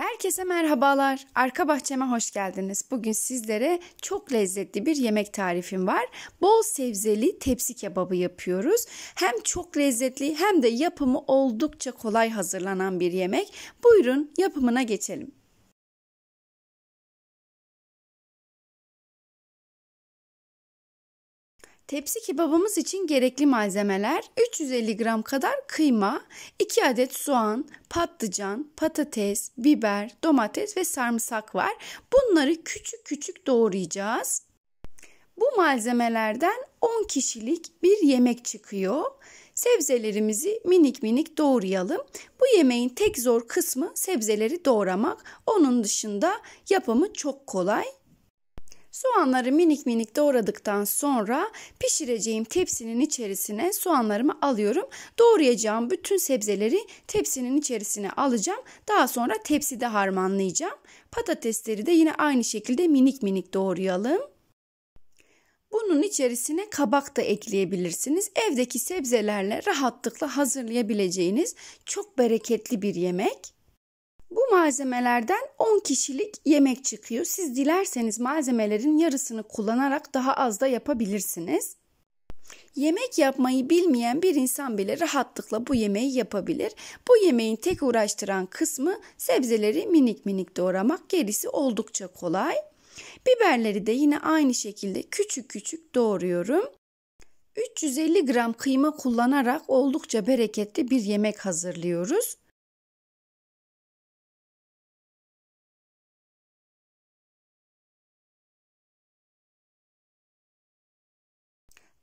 Herkese merhabalar. Arka bahçeme hoş geldiniz. Bugün sizlere çok lezzetli bir yemek tarifim var. Bol sebzeli tepsi kebabı yapıyoruz. Hem çok lezzetli hem de yapımı oldukça kolay hazırlanan bir yemek. Buyurun yapımına geçelim. Tepsi kebabımız için gerekli malzemeler 350 gram kadar kıyma, 2 adet soğan, patlıcan, patates, biber, domates ve sarımsak var. Bunları küçük küçük doğrayacağız. Bu malzemelerden 10 kişilik bir yemek çıkıyor. Sebzelerimizi minik minik doğrayalım. Bu yemeğin tek zor kısmı sebzeleri doğramak. Onun dışında yapımı çok kolay. Soğanları minik minik doğradıktan sonra pişireceğim tepsinin içerisine soğanlarımı alıyorum. Doğrayacağım bütün sebzeleri tepsinin içerisine alacağım. Daha sonra tepside harmanlayacağım. Patatesleri de yine aynı şekilde minik minik doğrayalım. Bunun içerisine kabak da ekleyebilirsiniz. Evdeki sebzelerle rahatlıkla hazırlayabileceğiniz çok bereketli bir yemek. Bu malzemelerden 10 kişilik yemek çıkıyor. Siz dilerseniz malzemelerin yarısını kullanarak daha az da yapabilirsiniz. Yemek yapmayı bilmeyen bir insan bile rahatlıkla bu yemeği yapabilir. Bu yemeğin tek uğraştıran kısmı sebzeleri minik minik doğramak, gerisi oldukça kolay. Biberleri de yine aynı şekilde küçük küçük doğruyorum. 350 gram kıyma kullanarak oldukça bereketli bir yemek hazırlıyoruz.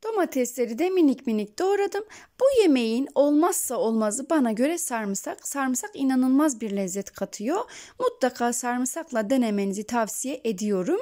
Domatesleri de minik minik doğradım. Bu yemeğin olmazsa olmazı bana göre sarımsak. Sarımsak inanılmaz bir lezzet katıyor. Mutlaka sarımsakla denemenizi tavsiye ediyorum.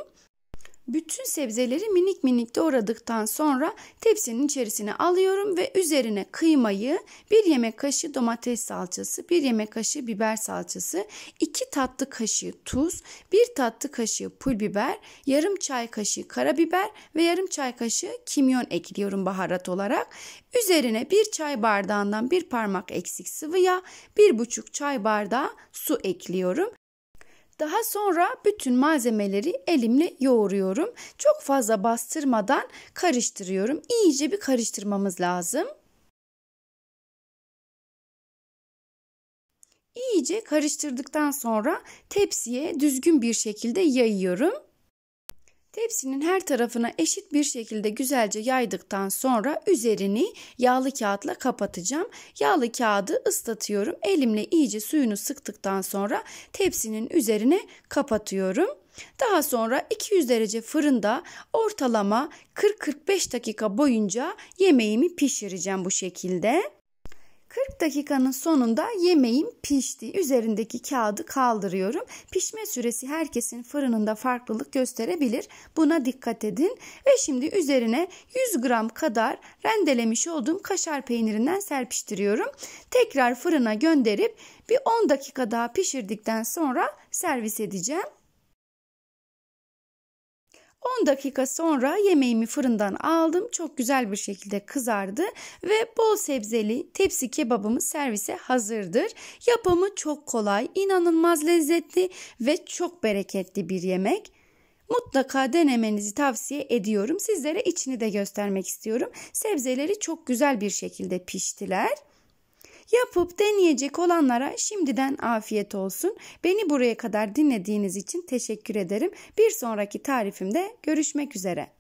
Bütün sebzeleri minik minik doğradıktan sonra tepsinin içerisine alıyorum ve üzerine kıymayı bir yemek kaşığı domates salçası, bir yemek kaşığı biber salçası, iki tatlı kaşığı tuz, bir tatlı kaşığı pul biber, yarım çay kaşığı karabiber ve yarım çay kaşığı kimyon ekliyorum baharat olarak. Üzerine bir çay bardağından bir parmak eksik sıvı yağ, bir buçuk çay bardağı su ekliyorum daha sonra bütün malzemeleri elimle yoğuruyorum. Çok fazla bastırmadan karıştırıyorum. İyice bir karıştırmamız lazım. İyice karıştırdıktan sonra tepsiye düzgün bir şekilde yayıyorum. Tepsinin her tarafına eşit bir şekilde güzelce yaydıktan sonra üzerini yağlı kağıtla kapatacağım. Yağlı kağıdı ıslatıyorum. Elimle iyice suyunu sıktıktan sonra tepsinin üzerine kapatıyorum. Daha sonra 200 derece fırında ortalama 40-45 dakika boyunca yemeğimi pişireceğim bu şekilde. 40 dakikanın sonunda yemeğim pişti. Üzerindeki kağıdı kaldırıyorum. Pişme süresi herkesin fırınında farklılık gösterebilir. Buna dikkat edin. Ve şimdi üzerine 100 gram kadar rendelemiş olduğum kaşar peynirinden serpiştiriyorum. Tekrar fırına gönderip bir 10 dakika daha pişirdikten sonra servis edeceğim. 10 dakika sonra yemeğimi fırından aldım. Çok güzel bir şekilde kızardı ve bol sebzeli tepsi kebabımız servise hazırdır. Yapımı çok kolay, inanılmaz lezzetli ve çok bereketli bir yemek. Mutlaka denemenizi tavsiye ediyorum. Sizlere içini de göstermek istiyorum. Sebzeleri çok güzel bir şekilde piştiler. Yapıp deneyecek olanlara şimdiden afiyet olsun. Beni buraya kadar dinlediğiniz için teşekkür ederim. Bir sonraki tarifimde görüşmek üzere.